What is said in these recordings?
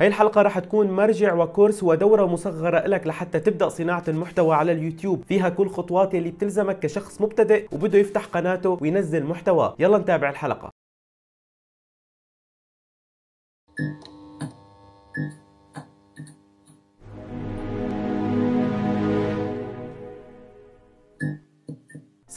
هاي الحلقة راح تكون مرجع وكورس ودورة مصغرة لك لحتى تبدأ صناعة المحتوى على اليوتيوب فيها كل خطوات اللي بتلزمك كشخص مبتدئ وبده يفتح قناته وينزل محتوى يلا نتابع الحلقة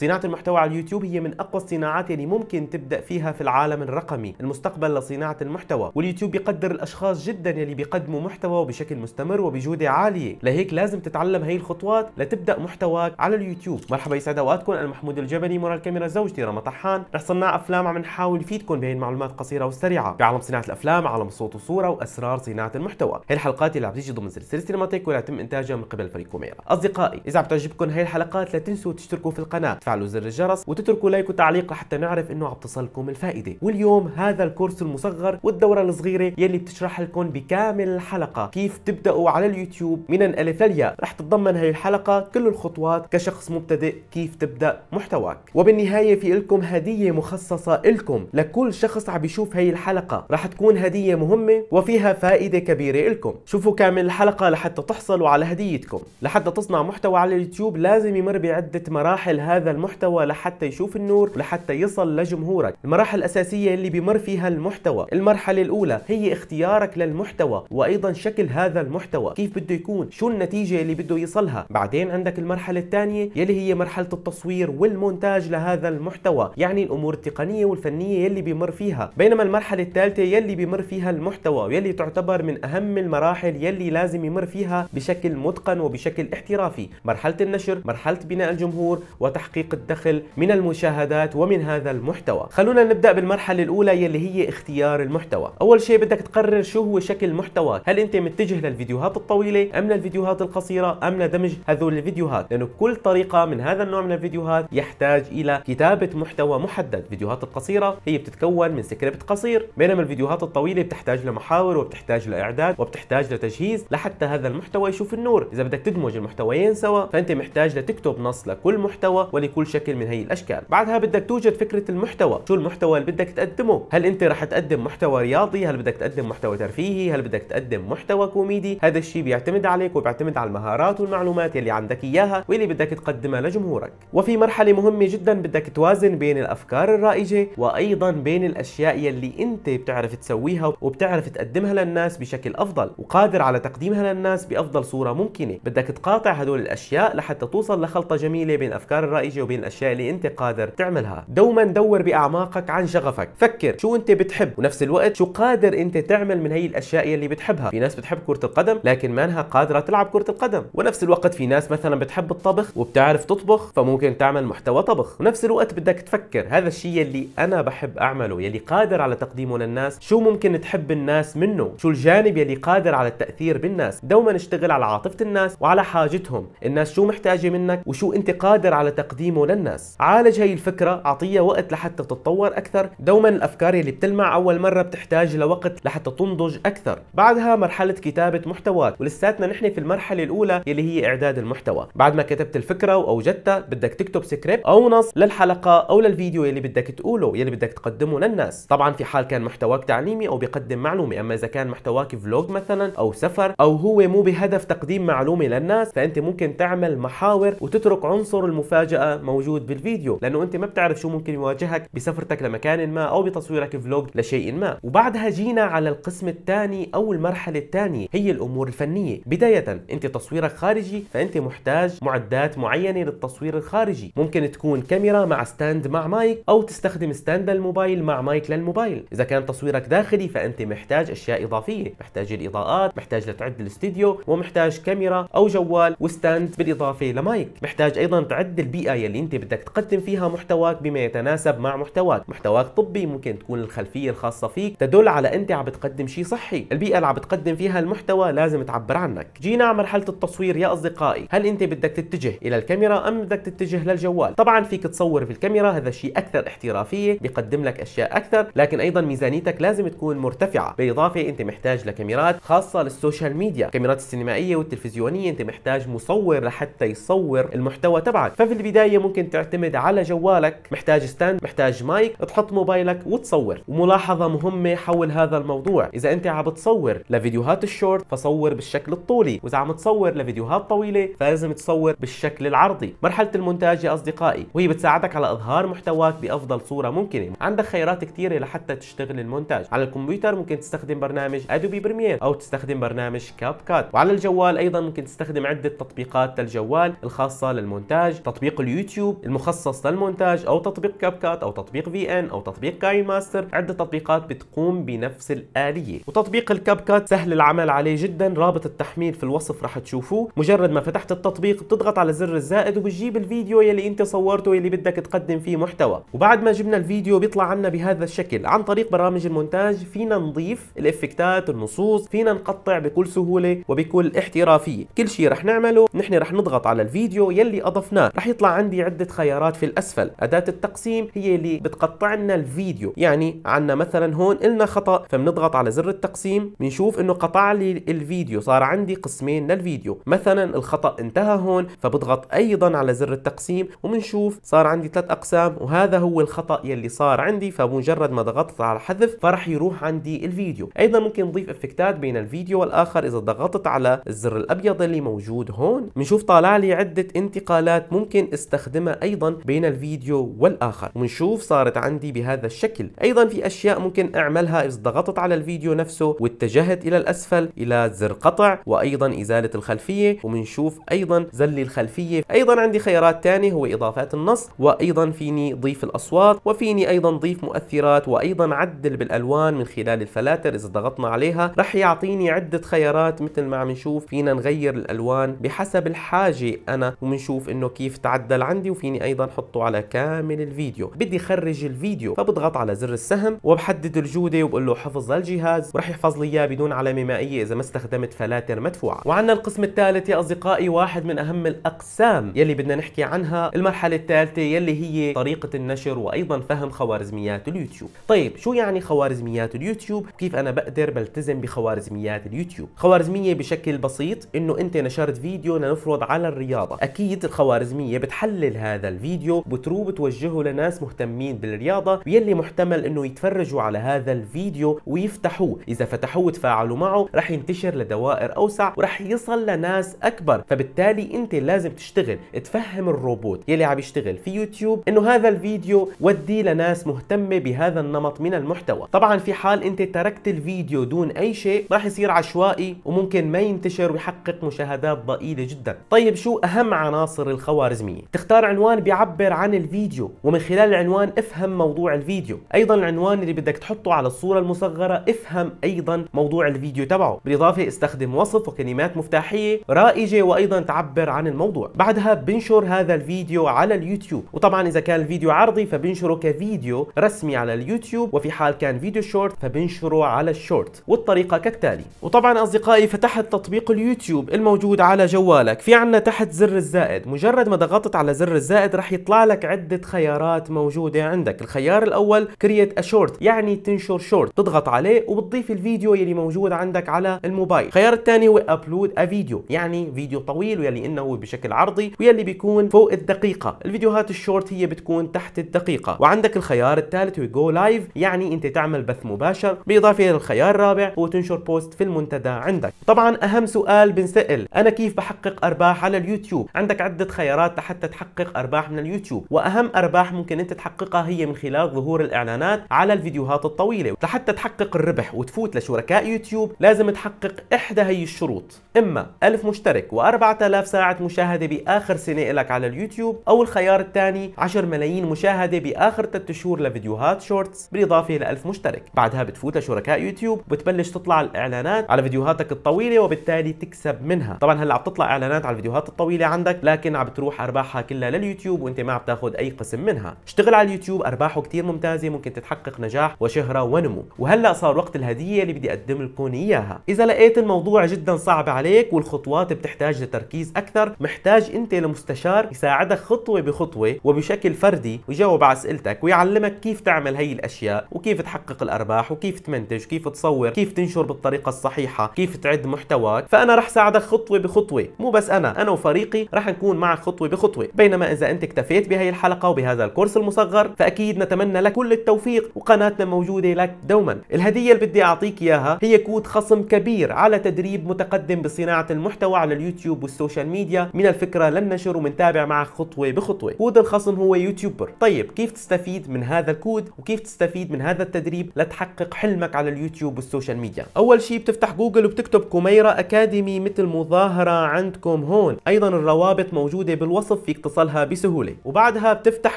صناعة المحتوى على اليوتيوب هي من أقوى الصناعات اللي ممكن تبدأ فيها في العالم الرقمي المستقبل لصناعة المحتوى واليوتيوب يقدر الأشخاص جدا يلي بيقدموا محتوى بشكل مستمر وبجودة عالية لهيك لازم تتعلم هي الخطوات لتبدأ محتواك على اليوتيوب مرحبا يسعد أوقاتكم أنا محمود الجبلي مرة الكاميرا زوجتي رمى طحان رح صناع أفلام عم نحاول نفيدكم بهي المعلومات القصيرة والسريعة بعالم صناعة الأفلام عالم صوت وصورة وأسرار صناعة المحتوى هي الحلقات اللي عم تيجي ضمن سلسلة سينماتيك ولا تم إنتاجها من قبل فريق كوميرا أصدقائي إذا عم تعجبكم هاي الحلقات لا تنسوا تشتركوا في القناة تفعلوا زر الجرس وتتركوا لايك وتعليق لحتى نعرف انه عم تصلكم الفائده واليوم هذا الكورس المصغر والدوره الصغيره يلي بتشرح لكم بكامل الحلقه كيف تبداوا على اليوتيوب من الالف للياء رح تتضمن هي الحلقه كل الخطوات كشخص مبتدئ كيف تبدا محتواك وبالنهايه في لكم هديه مخصصه لكم لكل شخص عم يشوف هي الحلقه رح تكون هديه مهمه وفيها فائده كبيره لكم شوفوا كامل الحلقه لحتى تحصلوا على هديتكم لحتى تصنع محتوى على اليوتيوب لازم يمر بعده مراحل هذا المحتوى لحتى يشوف النور ولحتى يصل لجمهورك المراحل الأساسية اللي بيمر فيها المحتوى المرحلة الأولى هي اختيارك للمحتوى وأيضا شكل هذا المحتوى كيف بده يكون شو النتيجة اللي بده يصلها بعدين عندك المرحلة الثانية يلي هي مرحلة التصوير والمونتاج لهذا المحتوى يعني الأمور التقنية والفنية يلي بيمر فيها بينما المرحلة الثالثة يلي بيمر فيها المحتوى ويلي تعتبر من أهم المراحل يلي لازم يمر فيها بشكل متقن وبشكل احترافي مرحلة النشر مرحلة بناء الجمهور وتحقيق تحقيق الدخل من المشاهدات ومن هذا المحتوى خلونا نبدا بالمرحله الاولى يلي هي اختيار المحتوى اول شيء بدك تقرر شو هو شكل المحتوى هل انت متجه للفيديوهات الطويله ام للفيديوهات القصيره ام لدمج هذول الفيديوهات لانه كل طريقه من هذا النوع من الفيديوهات يحتاج الى كتابه محتوى محدد الفيديوهات القصيره هي بتتكون من سكريبت قصير بينما الفيديوهات الطويله بتحتاج لمحاور وبتحتاج لاعداد وبتحتاج لتجهيز لحتى هذا المحتوى يشوف النور اذا بدك تدمج المحتويين سوا فانت محتاج لتكتب نص لكل محتوى ولكل كل شكل من هي الاشكال بعدها بدك توجد فكره المحتوى شو المحتوى اللي بدك تقدمه هل انت رح تقدم محتوى رياضي هل بدك تقدم محتوى ترفيهي هل بدك تقدم محتوى كوميدي هذا الشيء بيعتمد عليك وبيعتمد على المهارات والمعلومات اللي عندك اياها واللي بدك تقدمها لجمهورك وفي مرحله مهمه جدا بدك توازن بين الافكار الرائجه وايضا بين الاشياء يلي انت بتعرف تسويها وبتعرف تقدمها للناس بشكل افضل وقادر على تقديمها للناس بافضل صوره ممكنه بدك تقاطع هدول الاشياء لحتى توصل لخلطه جميله بين الافكار الرائجه التكنولوجيا وبين الاشياء اللي انت قادر تعملها دوما دور باعماقك عن شغفك فكر شو انت بتحب ونفس الوقت شو قادر انت تعمل من هي الاشياء اللي بتحبها في ناس بتحب كره القدم لكن مانها قادره تلعب كره القدم ونفس الوقت في ناس مثلا بتحب الطبخ وبتعرف تطبخ فممكن تعمل محتوى طبخ ونفس الوقت بدك تفكر هذا الشيء اللي انا بحب اعمله يلي قادر على تقديمه للناس شو ممكن تحب الناس منه شو الجانب يلي قادر على التاثير بالناس دوما اشتغل على عاطفه الناس وعلى حاجتهم الناس شو محتاجه منك وشو انت قادر على تقديم تقديمه للناس عالج هي الفكرة أعطيها وقت لحتى تتطور أكثر دوما الأفكار اللي بتلمع أول مرة بتحتاج لوقت لحتى تنضج أكثر بعدها مرحلة كتابة محتواك ولساتنا نحن في المرحلة الأولى اللي هي إعداد المحتوى بعد ما كتبت الفكرة وأوجدتها بدك تكتب سكريبت أو نص للحلقة أو للفيديو اللي بدك تقوله يلي بدك تقدمه للناس طبعا في حال كان محتواك تعليمي أو بيقدم معلومة أما إذا كان محتواك فلوج مثلا أو سفر أو هو مو بهدف تقديم معلومة للناس فأنت ممكن تعمل محاور وتترك عنصر المفاجأة موجود بالفيديو لانه انت ما بتعرف شو ممكن يواجهك بسفرتك لمكان ما او بتصويرك فلوج لشيء ما وبعدها جينا على القسم الثاني او المرحله الثانيه هي الامور الفنيه بدايه انت تصويرك خارجي فانت محتاج معدات معينه للتصوير الخارجي ممكن تكون كاميرا مع ستاند مع مايك او تستخدم ستاند للموبايل مع مايك للموبايل اذا كان تصويرك داخلي فانت محتاج اشياء اضافيه محتاج الاضاءات محتاج لتعد الاستديو ومحتاج كاميرا او جوال وستاند بالاضافه لمايك محتاج ايضا تعد البيئه اللي انت بدك تقدم فيها محتواك بما يتناسب مع محتواك محتواك طبي ممكن تكون الخلفيه الخاصه فيك تدل على انت عم بتقدم شيء صحي البيئه اللي عم بتقدم فيها المحتوى لازم تعبر عنك جينا على مرحله التصوير يا اصدقائي هل انت بدك تتجه الى الكاميرا ام بدك تتجه للجوال طبعا فيك تصور بالكاميرا هذا الشيء اكثر احترافيه بيقدم لك اشياء اكثر لكن ايضا ميزانيتك لازم تكون مرتفعه بالاضافه انت محتاج لكاميرات خاصه للسوشيال ميديا الكاميرات السينمائيه والتلفزيونيه انت محتاج مصور لحتى يصور المحتوى تبعك ففي البدايه ممكن تعتمد على جوالك محتاج ستاند محتاج مايك تحط موبايلك وتصور وملاحظه مهمه حول هذا الموضوع اذا انت عم بتصور لفيديوهات الشورت فصور بالشكل الطولي واذا عم تصور لفيديوهات طويله فلازم تصور بالشكل العرضي مرحله المونتاج يا اصدقائي وهي بتساعدك على اظهار محتواك بافضل صوره ممكنه عندك خيارات كثيره لحتى تشتغل المونتاج على الكمبيوتر ممكن تستخدم برنامج ادوبي بريمير او تستخدم برنامج كاب كات وعلى الجوال ايضا ممكن تستخدم عده تطبيقات للجوال الخاصه للمونتاج تطبيق اليوتيوب يوتيوب المخصص للمونتاج او تطبيق كاب كات او تطبيق في ان او تطبيق كاي ماستر عده تطبيقات بتقوم بنفس الاليه وتطبيق الكاب كات سهل العمل عليه جدا رابط التحميل في الوصف راح تشوفوه مجرد ما فتحت التطبيق بتضغط على زر الزائد وبتجيب الفيديو يلي انت صورته يلي بدك تقدم فيه محتوى وبعد ما جبنا الفيديو بيطلع عنا بهذا الشكل عن طريق برامج المونتاج فينا نضيف الافكتات النصوص فينا نقطع بكل سهوله وبكل احترافيه كل شيء رح نعمله نحن رح نضغط على الفيديو يلي اضفناه رح يطلع عندنا عندي عدة خيارات في الأسفل أداة التقسيم هي اللي بتقطع لنا الفيديو يعني عنا مثلا هون إلنا خطأ فبنضغط على زر التقسيم بنشوف إنه قطع لي الفيديو صار عندي قسمين للفيديو مثلا الخطأ انتهى هون فبضغط أيضا على زر التقسيم وبنشوف صار عندي ثلاث أقسام وهذا هو الخطأ يلي صار عندي فبمجرد ما ضغطت على حذف فرح يروح عندي الفيديو أيضا ممكن نضيف إفكتات بين الفيديو والآخر إذا ضغطت على الزر الأبيض اللي موجود هون بنشوف طالع لي عدة انتقالات ممكن استخدم استخدمه ايضا بين الفيديو والاخر ونشوف صارت عندي بهذا الشكل ايضا في اشياء ممكن اعملها اذا ضغطت على الفيديو نفسه واتجهت الى الاسفل الى زر قطع وايضا ازاله الخلفيه وبنشوف ايضا زل الخلفيه ايضا عندي خيارات ثانيه هو اضافات النص وايضا فيني ضيف الاصوات وفيني ايضا ضيف مؤثرات وايضا عدل بالالوان من خلال الفلاتر اذا ضغطنا عليها رح يعطيني عده خيارات مثل ما عم نشوف فينا نغير الالوان بحسب الحاجه انا وبنشوف انه كيف تعدل عندي وفيني ايضا حطه على كامل الفيديو بدي خرج الفيديو فبضغط على زر السهم وبحدد الجوده وبقول له حفظ للجهاز ورح يحفظ لي اياه بدون علامه مائيه اذا ما استخدمت فلاتر مدفوعه وعندنا القسم الثالث يا اصدقائي واحد من اهم الاقسام يلي بدنا نحكي عنها المرحله الثالثه يلي هي طريقه النشر وايضا فهم خوارزميات اليوتيوب طيب شو يعني خوارزميات اليوتيوب كيف انا بقدر بلتزم بخوارزميات اليوتيوب خوارزميه بشكل بسيط انه انت نشرت فيديو لنفرض على الرياضه اكيد الخوارزميه بتحلل بنسلل هذا الفيديو بترو بتوجهه لناس مهتمين بالرياضة ويلي محتمل انه يتفرجوا على هذا الفيديو ويفتحوه اذا فتحوه وتفاعلوا معه رح ينتشر لدوائر اوسع ورح يصل لناس اكبر فبالتالي انت لازم تشتغل تفهم الروبوت يلي عم يشتغل في يوتيوب انه هذا الفيديو ودي لناس مهتمة بهذا النمط من المحتوى طبعا في حال انت تركت الفيديو دون اي شيء رح يصير عشوائي وممكن ما ينتشر ويحقق مشاهدات ضئيلة جدا طيب شو اهم عناصر الخوارزمية اختار عنوان بيعبر عن الفيديو ومن خلال العنوان افهم موضوع الفيديو ايضا العنوان اللي بدك تحطه على الصورة المصغرة افهم ايضا موضوع الفيديو تبعه بالاضافة استخدم وصف وكلمات مفتاحية رائجة وايضا تعبر عن الموضوع بعدها بنشر هذا الفيديو على اليوتيوب وطبعا اذا كان الفيديو عرضي فبنشره كفيديو رسمي على اليوتيوب وفي حال كان فيديو شورت فبنشره على الشورت والطريقة كالتالي وطبعا اصدقائي فتحت تطبيق اليوتيوب الموجود على جوالك في عنا تحت زر الزائد مجرد ما ضغطت على زر الزائد راح يطلع لك عدة خيارات موجودة عندك الخيار الأول كرييت أشورت يعني تنشر شورت تضغط عليه وبتضيف الفيديو يلي موجود عندك على الموبايل الخيار الثاني هو أبلود أفيديو يعني فيديو طويل ويلي إنه هو بشكل عرضي ويلي بيكون فوق الدقيقة الفيديوهات الشورت هي بتكون تحت الدقيقة وعندك الخيار الثالث هو جو لايف يعني أنت تعمل بث مباشر بالإضافة للخيار الرابع هو تنشر بوست في المنتدى عندك طبعا أهم سؤال بنسأل أنا كيف بحقق أرباح على اليوتيوب عندك عدة خيارات لحتى تحقق تحقق ارباح من اليوتيوب واهم ارباح ممكن انت تحققها هي من خلال ظهور الاعلانات على الفيديوهات الطويله لحتى تحقق الربح وتفوت لشركاء يوتيوب لازم تحقق احدى هي الشروط اما 1000 مشترك و4000 ساعه مشاهده باخر سنه لك على اليوتيوب او الخيار الثاني 10 ملايين مشاهده باخر 3 شهور لفيديوهات شورتس بالاضافه ل 1000 مشترك بعدها بتفوت لشركاء يوتيوب وبتبلش تطلع الاعلانات على فيديوهاتك الطويله وبالتالي تكسب منها طبعا هلا عم تطلع اعلانات على الفيديوهات الطويله عندك لكن عم بتروح ارباحها كلها كلها لليوتيوب وانت ما عم تاخذ اي قسم منها اشتغل على اليوتيوب ارباحه كثير ممتازه ممكن تتحقق نجاح وشهره ونمو وهلا صار وقت الهديه اللي بدي اقدم لكم اياها اذا لقيت الموضوع جدا صعب عليك والخطوات بتحتاج لتركيز اكثر محتاج انت لمستشار يساعدك خطوه بخطوه وبشكل فردي ويجاوب على اسئلتك ويعلمك كيف تعمل هي الاشياء وكيف تحقق الارباح وكيف تمنتج كيف تصور كيف تنشر بالطريقه الصحيحه كيف تعد محتواك فانا رح ساعدك خطوه بخطوه مو بس انا انا وفريقي رح نكون معك خطوه بخطوه بين بينما إذا أنت اكتفيت بهي الحلقة وبهذا الكورس المصغر فأكيد نتمنى لك كل التوفيق وقناتنا موجودة لك دوما الهدية اللي بدي أعطيك إياها هي كود خصم كبير على تدريب متقدم بصناعة المحتوى على اليوتيوب والسوشيال ميديا من الفكرة للنشر ومنتابع معك خطوة بخطوة كود الخصم هو يوتيوبر طيب كيف تستفيد من هذا الكود وكيف تستفيد من هذا التدريب لتحقق حلمك على اليوتيوب والسوشيال ميديا اول شيء بتفتح جوجل وبتكتب كوميرا اكاديمي مثل مظاهرة عندكم هون ايضا الروابط موجودة بالوصف فيك تفصلها بسهولة وبعدها بتفتح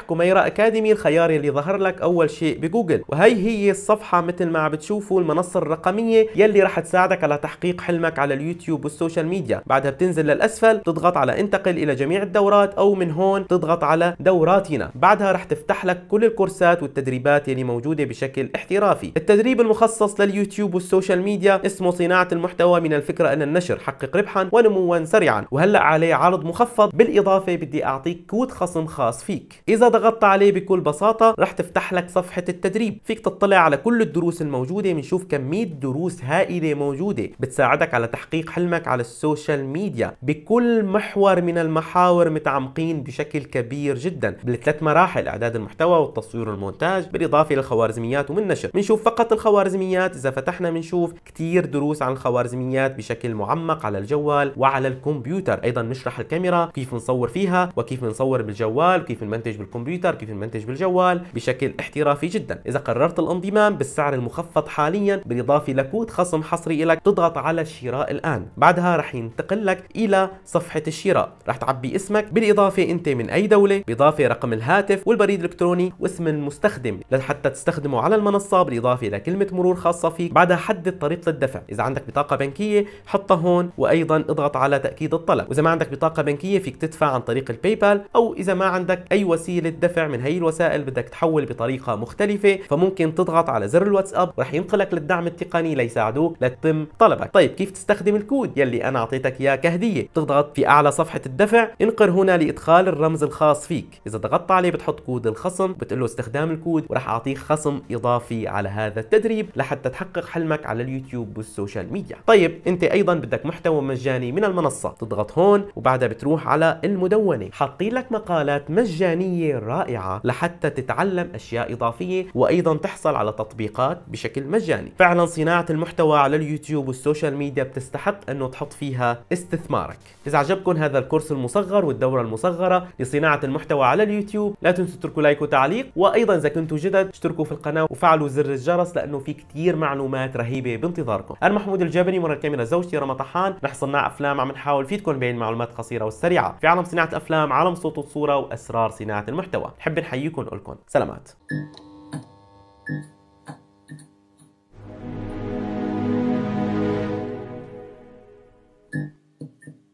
كوميرا أكاديمي الخيار اللي ظهر لك أول شيء بجوجل وهي هي الصفحة مثل ما عم بتشوفوا المنصة الرقمية يلي رح تساعدك على تحقيق حلمك على اليوتيوب والسوشيال ميديا بعدها بتنزل للأسفل تضغط على انتقل إلى جميع الدورات أو من هون تضغط على دوراتنا بعدها رح تفتح لك كل الكورسات والتدريبات يلي موجودة بشكل احترافي التدريب المخصص لليوتيوب والسوشيال ميديا اسمه صناعة المحتوى من الفكرة إلى النشر حقق ربحا ونموا سريعا وهلأ عليه عرض مخفض بالإضافة بدي أعطي بيعطيك كود خصم خاص فيك اذا ضغطت عليه بكل بساطه رح تفتح لك صفحه التدريب فيك تطلع على كل الدروس الموجوده بنشوف كميه دروس هائله موجوده بتساعدك على تحقيق حلمك على السوشيال ميديا بكل محور من المحاور متعمقين بشكل كبير جدا بالثلاث مراحل اعداد المحتوى والتصوير والمونتاج بالاضافه للخوارزميات والنشر بنشوف فقط الخوارزميات اذا فتحنا بنشوف كثير دروس عن الخوارزميات بشكل معمق على الجوال وعلى الكمبيوتر ايضا نشرح الكاميرا كيف نصور فيها وكيف كيف بنصور بالجوال وكيف بنمنتج بالكمبيوتر كيف بنمنتج بالجوال بشكل احترافي جدا اذا قررت الانضمام بالسعر المخفض حاليا بالاضافه لكود خصم حصري لك تضغط على الشراء الان بعدها رح ينتقل لك الى صفحه الشراء رح تعبي اسمك بالاضافه انت من اي دوله بالاضافه رقم الهاتف والبريد الالكتروني واسم المستخدم لحتى تستخدمه على المنصه بالاضافه لكلمه مرور خاصه فيك بعدها حدد طريقه الدفع اذا عندك بطاقه بنكيه حطها هون وايضا اضغط على تاكيد الطلب واذا ما عندك بطاقه بنكيه فيك تدفع عن طريق الباي باي او اذا ما عندك اي وسيله دفع من هي الوسائل بدك تحول بطريقه مختلفه فممكن تضغط على زر الواتساب رح ينقلك للدعم التقني ليساعدوك لتتم طلبك طيب كيف تستخدم الكود يلي انا اعطيتك اياه كهديه بتضغط في اعلى صفحه الدفع انقر هنا لادخال الرمز الخاص فيك اذا ضغطت عليه بتحط كود الخصم بتقول له استخدام الكود ورح اعطيك خصم اضافي على هذا التدريب لحتى تحقق حلمك على اليوتيوب والسوشيال ميديا طيب انت ايضا بدك محتوى مجاني من المنصه تضغط هون وبعدها بتروح على المدونه حط حاطين لك مقالات مجانية رائعة لحتى تتعلم أشياء إضافية وأيضا تحصل على تطبيقات بشكل مجاني فعلا صناعة المحتوى على اليوتيوب والسوشيال ميديا بتستحق أنه تحط فيها استثمارك إذا عجبكم هذا الكورس المصغر والدورة المصغرة لصناعة المحتوى على اليوتيوب لا تنسوا تتركوا لايك وتعليق وأيضا إذا كنتوا جدد اشتركوا في القناة وفعلوا زر الجرس لأنه في كتير معلومات رهيبة بانتظاركم أنا محمود الجبني ورا الكاميرا زوجتي رنا طحان نحن صناع أفلام عم نحاول فيدكم بين المعلومات القصيرة والسريعة في عالم صناعة الأفلام عالم صوت وصورة وأسرار صناعة المحتوى نحب نحييكم ولكم سلامات